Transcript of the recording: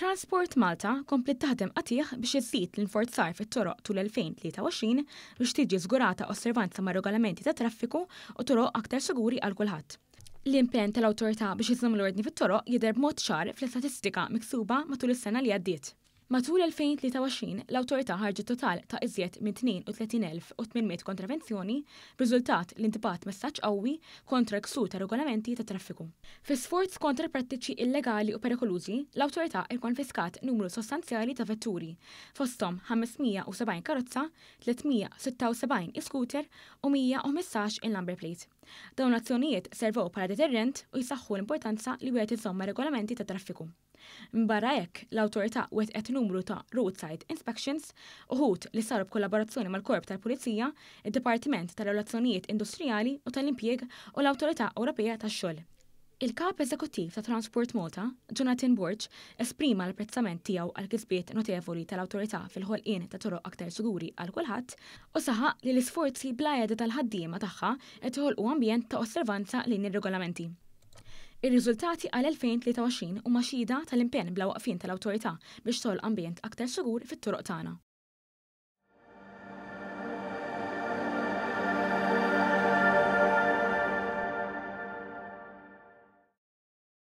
Transport Malta kompli taħdem qatih biex iżid l-inforzar fit-toroq tul 2023 biex tiġi żgurata osservanza ma' regolamenti ta' traffiku u toroq aktar siguri għal kulħadd l-impen tal-autorità biex iżomm l-ordni fit-toroq jidher b'mod ċar fl-istatistika miksuba matul is-sena li għaddiet. Matul 2023, l autorita ħarġi total ta' iżjed minn 32,800 kontravenzjoni, rizultat l-intibat messaċ qawwi kontra ksur ta' regolamenti ta' traffiku. Fi sforz kontra prattiċi illegali u perikolużi, l-autorità konfiskat numru sostanzjali ta' vetturi, fostom 570 karozza, 376 iskuter u 115 il-number plate. Dawn azzjonijiet servow bħala deterrent u jisaxħu l-importanza li wieħed iżomma regolamenti ta' traffiku. Mbarra hekk l-awtorità wetqet numru ta' roadside inspections uħut li saru b'kollaborazzjoni mal-Korp tal-Pulizija, id-Dipartiment tal-Relazzjonijiet Industrijali u tal-Impjieg u l-Awtorità Ewropea tax-Xogħol. Il-kap eżekuttiv ta' Transport Malta, Jonathan Borch, esprima l-apprezzament tiegħu għal kisbiet notevoli tal-awtorità fil-ħolqien ta' toroq aktar siguri għal kulħadd u saħaq li l-isforzi blajed tal-ħaddiema tagħha qed iħolqu ambjent ta' osservanza lejn ir-regolamenti. Ir-riżultati għal 2023 huma xhieda tal-impenn bla waqfin tal-awtorità biex tol ambjent aktar sigur fit-toroq tagħna.